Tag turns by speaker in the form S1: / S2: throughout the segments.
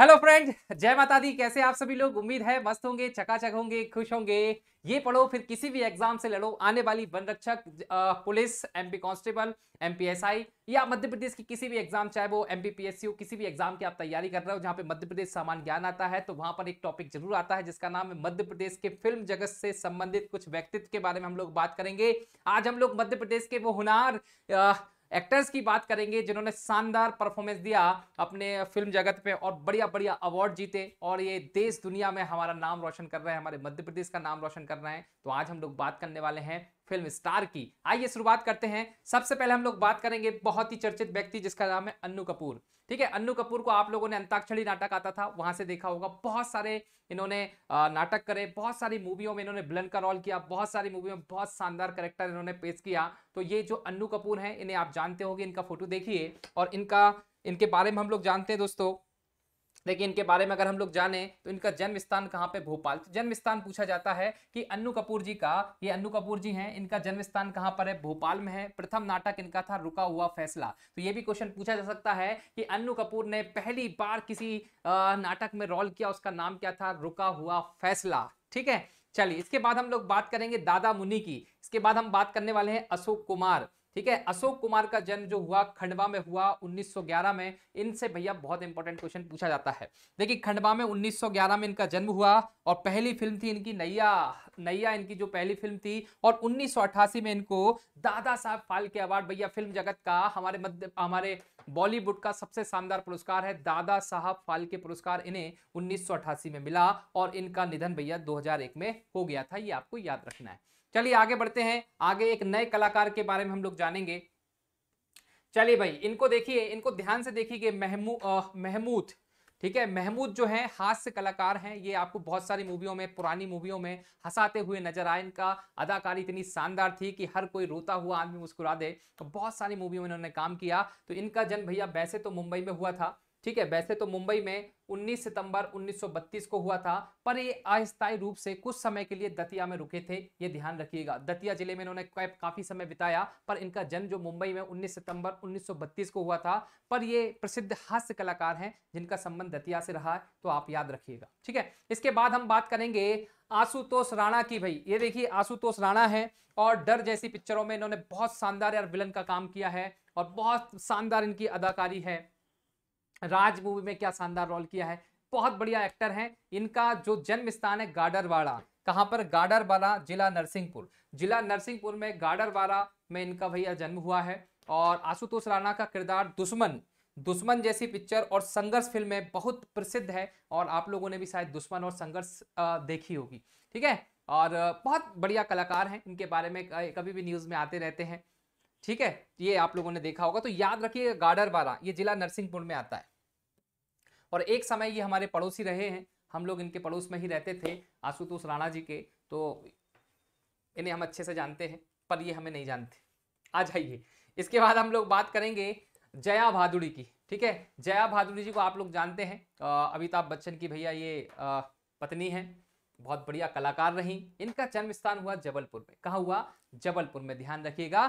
S1: hello friend जय माता दी कैसे आप सभी लोग उम्मीद है मस्त होंगे चकाचक होंगे खुश होंगे ये पढ़ो फिर किसी भी एग्जाम से लड़ो आने वाली वन रक्षक पुलिस एमपी कांस्टेबल एमपीएसआई या मध्य प्रदेश की किसी भी एग्जाम चाहे वो एम हो किसी भी एग्जाम की आप तैयारी कर रहे हो जहाँ पे मध्य प्रदेश सामान ज्ञान आता है तो वहां पर एक टॉपिक जरूर आता है जिसका नाम है मध्य प्रदेश के फिल्म जगत से संबंधित कुछ व्यक्तित्व के बारे में हम लोग बात करेंगे आज हम लोग मध्य प्रदेश के वो हुनार एक्टर्स की बात करेंगे जिन्होंने शानदार परफॉर्मेंस दिया अपने फिल्म जगत पे और बढ़िया बढ़िया अवार्ड जीते और ये देश दुनिया में हमारा नाम रोशन कर रहे हैं हमारे मध्य प्रदेश का नाम रोशन कर रहे हैं तो आज हम लोग बात करने वाले हैं फिल्म स्टार की आइए शुरुआत करते हैं सबसे पहले हम लोग बात करेंगे बहुत ही चर्चित व्यक्ति जिसका नाम है अन्नू कपूर ठीक है अन्नू कपूर को आप लोगों ने अंताक्षरी नाटक आता था वहां से देखा होगा बहुत सारे इन्होंने नाटक करे बहुत सारी मूवियों में इन्होंने ब्लन का रोल किया बहुत सारी मूवियों में बहुत शानदार करेक्टर इन्होंने पेश किया तो ये जो अन्नू कपूर है इन्हें आप जानते होंगे इनका फोटो देखिए और इनका इनके बारे में हम लोग जानते हैं दोस्तों देखिए इनके बारे में अगर हम लोग जाने तो इनका जन्म स्थान कहाँ पे भोपाल तो जन्म स्थान पूछा जाता है कि अन्नू कपूर जी का ये अन्नू कपूर जी हैं इनका जन्म स्थान कहाँ पर है भोपाल में है प्रथम नाटक इनका था रुका हुआ फैसला तो ये भी क्वेश्चन पूछा जा सकता है कि अन्नू कपूर ने पहली बार किसी नाटक में रोल किया उसका नाम क्या था रुका हुआ फैसला ठीक है चलिए इसके बाद हम लोग बात करेंगे दादा मुनि की इसके बाद हम बात करने वाले हैं अशोक कुमार ठीक है अशोक कुमार का जन्म जो हुआ खंडवा में हुआ 1911 में इनसे भैया बहुत इंपॉर्टेंट क्वेश्चन पूछा जाता है देखिए खंडवा में 1911 में इनका जन्म हुआ और पहली फिल्म थी इनकी नैया नैया इनकी जो पहली फिल्म थी और 1988 में इनको दादा साहब फाल्के अवार्ड भैया फिल्म जगत का हमारे मध्य हमारे बॉलीवुड का सबसे शानदार पुरस्कार है दादा साहब फाल्के पुरस्कार इन्हें उन्नीस में मिला और इनका निधन भैया दो में हो गया था ये आपको याद रखना है चलिए आगे बढ़ते हैं आगे एक नए कलाकार के बारे में हम लोग जानेंगे चलिए भाई इनको देखिए इनको ध्यान से देखिए महमू महमूद ठीक है महमूद जो है हास्य कलाकार हैं ये आपको बहुत सारी मूवियों में पुरानी मूवियों में हंसाते हुए नजर आए इनका अदाकारी इतनी शानदार थी कि हर कोई रोता हुआ आदमी मुस्कुरा दे तो बहुत सारी मूवियों में इन्होंने काम किया तो इनका जन्म भैया वैसे तो मुंबई में हुआ था ठीक है वैसे तो मुंबई में 19 सितंबर 1932 को हुआ था पर ये अस्थायी रूप से कुछ समय के लिए दतिया में रुके थे ये ध्यान रखिएगा दतिया जिले में इन्होंने काफी समय बिताया पर इनका जन्म जो मुंबई में 19 सितंबर 1932 को हुआ था पर ये प्रसिद्ध हास्य कलाकार हैं जिनका संबंध दतिया से रहा है तो आप याद रखिएगा ठीक है इसके बाद हम बात करेंगे आशुतोष राणा की भाई ये देखिए आशुतोष राणा है और डर जैसी पिक्चरों में इन्होंने बहुत शानदार यार विलन का काम किया है और बहुत शानदार इनकी अदाकारी है राज मूवी में क्या शानदार रोल किया है बहुत बढ़िया एक्टर हैं इनका जो जन्म स्थान है गाडरवाड़ा कहाँ पर गाडरवाड़ा जिला नरसिंहपुर जिला नरसिंहपुर में गाडरवाड़ा में इनका भैया जन्म हुआ है और आशुतोष राणा का किरदार दुश्मन दुश्मन जैसी पिक्चर और संघर्ष फिल्म में बहुत प्रसिद्ध है और आप लोगों ने भी शायद दुश्मन और संघर्ष देखी होगी ठीक है और बहुत बढ़िया कलाकार हैं इनके बारे में कभी भी न्यूज़ में आते रहते हैं ठीक है ये आप लोगों ने देखा होगा तो याद रखिए गाडरवाड़ा ये जिला नरसिंहपुर में आता है और एक समय ये हमारे पड़ोसी रहे हैं हम लोग इनके पड़ोस में ही रहते थे आशुतोष राणा जी के तो इन्हें हम अच्छे से जानते हैं पर ये हमें नहीं जानते आ जाइए इसके बाद हम लोग बात करेंगे जया भादुड़ी की ठीक है जया भादुड़ी जी को आप लोग जानते हैं अमिताभ बच्चन की भैया ये आ, पत्नी है बहुत बढ़िया कलाकार रही इनका जन्म स्थान हुआ जबलपुर में कहा हुआ जबलपुर में ध्यान रखिएगा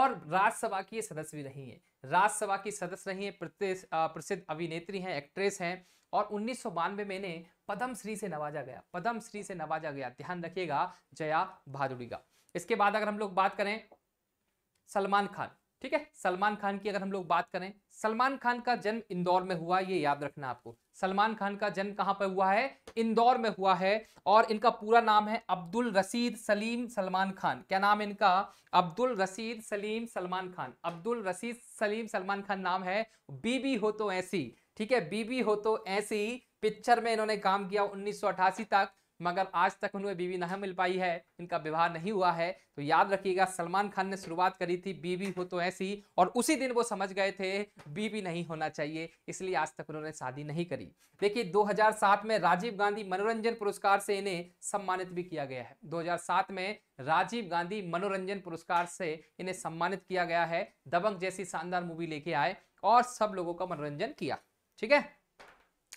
S1: और राज्यसभा की ये सदस्य भी रही हैं राज्यसभा की सदस्य रही हैं प्रसिद्ध अभिनेत्री हैं एक्ट्रेस हैं और उन्नीस में इन्हें पद्म श्री से नवाजा गया पद्म श्री से नवाजा गया ध्यान रखिएगा जया भादुड़ी का इसके बाद अगर हम लोग बात करें सलमान खान ठीक है सलमान खान की अगर हम लोग बात करें सलमान खान का जन्म इंदौर में हुआ ये याद रखना आपको सलमान खान का जन्म कहाँ पर हुआ है इंदौर में हुआ है और इनका पूरा नाम है अब्दुल रसीद सलीम सलमान खान क्या नाम है इनका अब्दुल रसीद सलीम सलमान खान अब्दुल रसीद सलीम सलमान खान नाम है बीबी हो तो ऐसी ठीक है बीबी हो तो ऐसी पिक्चर में इन्होंने काम किया 1988 तक मगर आज तक उन्हें बीवी नहीं मिल पाई है इनका विवाह नहीं हुआ है तो याद रखिएगा सलमान खान ने शुरुआत करी थी बीवी हो तो ऐसी और उसी दिन वो समझ गए थे बीवी नहीं होना चाहिए इसलिए आज तक उन्होंने शादी नहीं करी देखिए 2007 में राजीव गांधी मनोरंजन पुरस्कार से इन्हें सम्मानित भी किया गया है दो में राजीव गांधी मनोरंजन पुरस्कार से इन्हें सम्मानित किया गया है दबंग जैसी शानदार मूवी लेके आए और सब लोगों का मनोरंजन किया ठीक है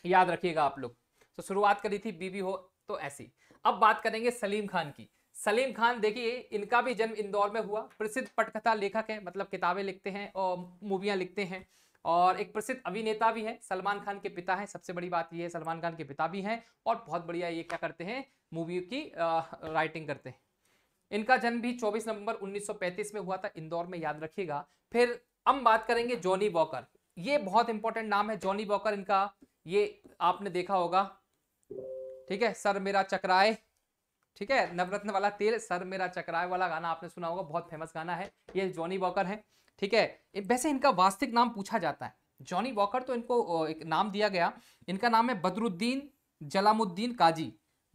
S1: याद रखिएगा आप लोग तो शुरुआत करी थी बीवी हो तो ऐसी अब बात करेंगे सलीम खान की सलीम खान देखिए इनका भी जन्म इंदौर में हुआ प्रसिद्ध पटकथा लेखक है मतलब किताबें लिखते हैं और मूवियाँ लिखते हैं और एक प्रसिद्ध अभिनेता भी है सलमान खान के पिता हैं सबसे बड़ी बात यह है सलमान खान के पिता भी हैं और बहुत बढ़िया ये क्या करते हैं मूवी की आ, राइटिंग करते हैं इनका जन्म भी 24 नवंबर 1935 में हुआ था इंदौर में याद रखिएगा फिर हम बात करेंगे जॉनी वॉकर ये बहुत इंपॉर्टेंट नाम है जॉनी वॉकर इनका ये आपने देखा होगा ठीक है सर मेरा चक्राए ठीक है नवरत्न वाला तेल सर मेरा चक्राए वाला गाना आपने सुना होगा बहुत फेमस गाना है ये जॉनी वॉकर है ठीक है वैसे इनका वास्तविक नाम पूछा जाता है जॉनी वॉकर तो इनको एक नाम दिया गया इनका नाम है बदरुद्दीन जलामुद्दीन काजी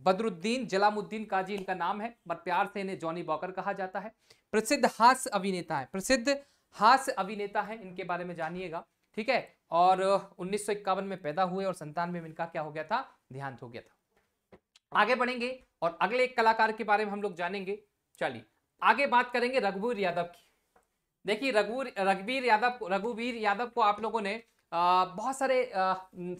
S1: बदरुद्दीन जलामुद्दीन काजी इनका नाम है पर प्यार से इन्हें जॉनी वॉकर कहा जाता है प्रसिद्ध हास्य अभिनेता है प्रसिद्ध हास्य अभिनेता है इनके बारे में जानिएगा ठीक है और उन्नीस में पैदा हुए और संतानवे में इनका क्या हो गया था देहांत हो गया था आगे बढ़ेंगे और अगले एक कलाकार के बारे में हम लोग जानेंगे चलिए आगे बात करेंगे रघुवीर यादव की देखिए रघुवीर रघुवीर यादव रघुवीर यादव को आप लोगों ने बहुत सारे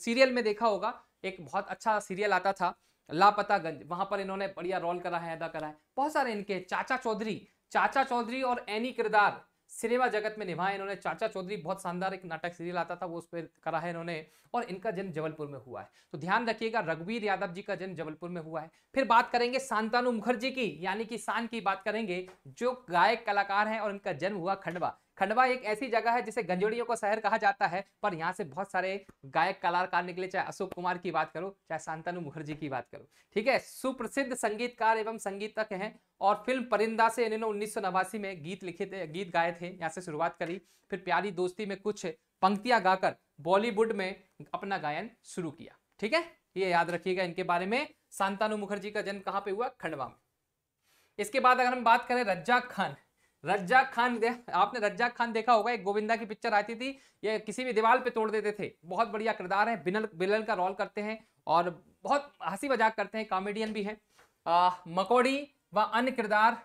S1: सीरियल में देखा होगा एक बहुत अच्छा सीरियल आता था लापता गंज वहां पर इन्होंने बढ़िया रोल करा है अदा करा है बहुत सारे इनके चाचा चौधरी चाचा चौधरी और एनी किरदार सिनेमा जगत में निभाए इन्होंने चाचा चौधरी बहुत शानदार एक नाटक सीरियल आता था वो उस पर करा है इन्होंने और इनका जन्म जबलपुर में हुआ है तो ध्यान रखिएगा रघुवीर यादव जी का जन्म जबलपुर में हुआ है फिर बात करेंगे शांतानु मुखर्जी की यानी कि शान की बात करेंगे जो गायक कलाकार हैं और इनका जन्म हुआ खंडवा खंडवा एक ऐसी जगह है जिसे गंजोड़ियों का शहर कहा जाता है पर यहाँ से बहुत सारे गायक कलाकार निकले चाहे अशोक कुमार की बात करो चाहे शांतनु मुखर्जी की बात करो ठीक है सुप्रसिद्ध संगीतकार एवं संगीतक हैं और फिल्म परिंदा से इन्होंने उन्नीस में गीत लिखे थे गीत गाए थे यहाँ से शुरुआत करी फिर प्यारी दोस्ती में कुछ पंक्तियां गाकर बॉलीवुड में अपना गायन शुरू किया ठीक है ये याद रखिएगा इनके बारे में शांतानु मुखर्जी का जन्म कहाँ पे हुआ खंडवा में इसके बाद अगर हम बात करें रज्जा खान रज्जाक खान आपने रज्जाक खान देखा होगा एक गोविंदा की पिक्चर आती थी ये किसी भी दीवार पे तोड़ देते थे बहुत बढ़िया किरदार है बिनल बिलल का रोल करते हैं और बहुत हंसी मजाक करते हैं कॉमेडियन भी है मकोड़ी व अन्य किरदार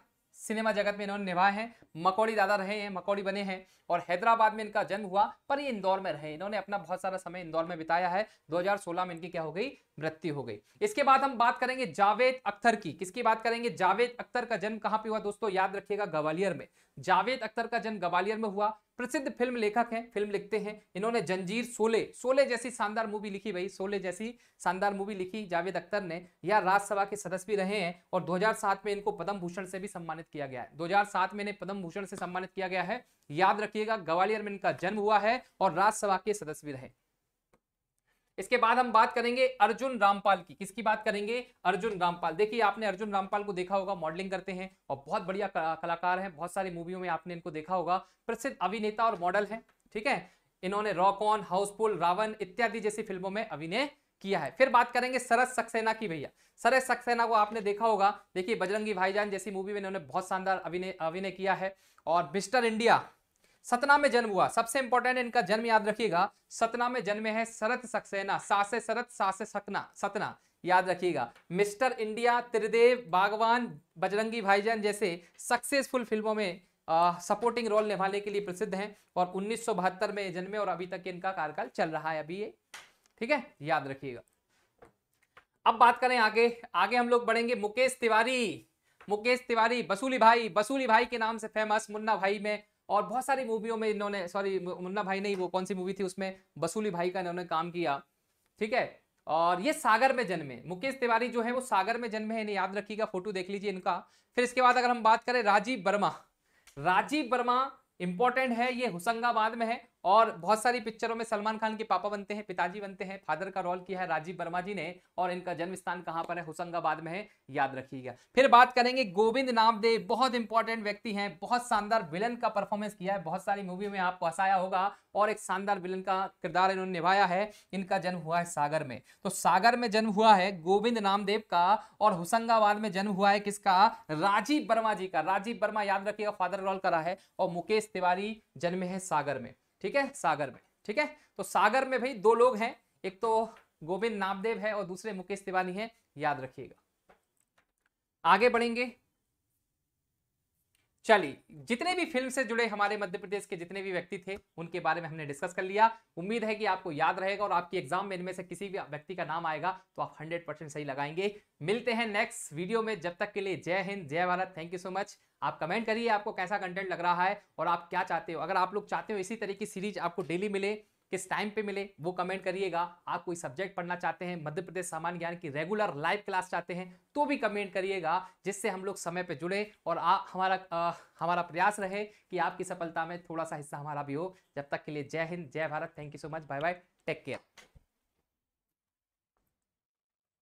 S1: सिनेमा जगत में इन्होंने निभाए हैं मकौड़ी दादा रहे हैं मकौड़ी बने हैं और हैदराबाद में इनका जन्म हुआ पर ये इंदौर में रहे इन्होंने अपना बहुत सारा समय इंदौर में बिताया है 2016 में इनकी क्या हो गई मृत्यु हो गई इसके बाद हम बात करेंगे जावेद अख्तर की किसकी बात करेंगे जावेद अख्तर का जन्म कहाँ पे हुआ दोस्तों याद रखिएगा ग्वालियर में जावेद अख्तर का जन्म ग्वालियर में हुआ प्रसिद्ध फिल्म लेखक हैं फिल्म लिखते हैं इन्होंने जंजीर सोले सोले जैसी शानदार मूवी लिखी भाई सोले जैसी शानदार मूवी लिखी जावेद अख्तर ने या राज्यसभा के सदस्य भी रहे हैं और 2007 में इनको पद्म भूषण से भी सम्मानित किया गया है 2007 में इन्हें पद्म भूषण से सम्मानित किया गया है याद रखिएगा ग्वालियर में इनका जन्म हुआ है और राज्यसभा के सदस्य भी रहे इसके बाद हम बात करेंगे अर्जुन रामपाल की किसकी बात करेंगे अर्जुन रामपाल देखिए आपने अर्जुन रामपाल को देखा होगा मॉडलिंग करते हैं और बहुत बढ़िया कलाकार हैं बहुत सारी मूवियों में आपने इनको देखा होगा प्रसिद्ध अभिनेता और मॉडल हैं ठीक है इन्होंने रॉक ऑन हाउसफुल रावण इत्यादि जैसी फिल्मों में अभिनय किया है फिर बात करेंगे सरस सक्सेना की भैया सरस सक्सेना को आपने देखा होगा देखिए बजरंगी भाईजान जैसी मूवी में उन्होंने बहुत शानदार अभिनय अभिनय किया है और मिस्टर इंडिया सतना में जन्म हुआ सबसे इंपॉर्टेंट इनका जन्म याद रखिएगा सतना में जन्मे है शरत सक्सेना सासे शरत सासे सकना सतना याद रखिएगा मिस्टर इंडिया त्रिदेव बागवान बजरंगी भाईजान जैसे सक्सेसफुल फिल्मों में सपोर्टिंग रोल निभाने के लिए प्रसिद्ध हैं और उन्नीस में जन्मे और अभी तक इनका कार्यकाल चल रहा है अभी ये ठीक है याद रखिएगा अब बात करें आगे आगे हम लोग बढ़ेंगे मुकेश तिवारी मुकेश तिवारी बसूली भाई बसूली भाई के नाम से फेमस मुन्ना भाई में और बहुत सारी मूवियों में इन्होंने सॉरी मुन्ना भाई नहीं वो कौन सी मूवी थी उसमें बसूली भाई का इन्होंने काम किया ठीक है और ये सागर में जन्मे मुकेश तिवारी जो है वो सागर में जन्मे इन्हें याद रखिएगा फोटो देख लीजिए इनका फिर इसके बाद अगर हम बात करें राजीव वर्मा राजीव वर्मा इंपॉर्टेंट है ये होशंगाबाद में है और बहुत सारी पिक्चरों में सलमान खान के पापा बनते हैं पिताजी बनते हैं फादर का रोल किया है राजीव वर्मा जी ने और इनका जन्म स्थान कहाँ पर है होशंगाबाद में है याद रखिएगा फिर बात करेंगे गोविंद नामदेव बहुत इंपॉर्टेंट व्यक्ति हैं बहुत शानदार विलन का परफॉर्मेंस किया है बहुत सारी मूवी में आपको हंसाया होगा और एक शानदार विलन का किरदार इन्होंने निभाया है इनका जन्म हुआ है सागर में तो सागर में जन्म हुआ है गोविंद नामदेव का और होशंगाबाद में जन्म हुआ है किसका राजीव वर्मा जी का राजीव वर्मा याद रखिएगा फादर रोल करा है और मुकेश तिवारी जन्मे है सागर में ठीक है सागर में ठीक है तो सागर में भाई दो लोग हैं एक तो गोविंद नामदेव है और दूसरे मुकेश तिवारी हैं याद रखिएगा आगे बढ़ेंगे चलिए जितने भी फिल्म से जुड़े हमारे मध्य प्रदेश के जितने भी व्यक्ति थे उनके बारे में हमने डिस्कस कर लिया उम्मीद है कि आपको याद रहेगा और आपकी एग्जाम में इनमें से किसी भी व्यक्ति का नाम आएगा तो आप 100 परसेंट सही लगाएंगे मिलते हैं नेक्स्ट वीडियो में जब तक के लिए जय हिंद जय Bharat thank you so much आप कमेंट करिए आपको कैसा कंटेंट लग रहा है और आप क्या चाहते हो अगर आप लोग चाहते हो इसी तरह की सीरीज आपको डेली मिले किस टाइम पे मिले वो कमेंट करिएगा आप कोई सब्जेक्ट पढ़ना चाहते हैं मध्य प्रदेश सामान्य ज्ञान की रेगुलर लाइव क्लास चाहते हैं तो भी कमेंट करिएगा जिससे हम लोग समय पे जुड़े और आ, हमारा आ, हमारा प्रयास रहे कि आपकी सफलता में थोड़ा सा हिस्सा हमारा भी हो जब तक के लिए जय हिंद जय Bharat thank you so much bye bye take care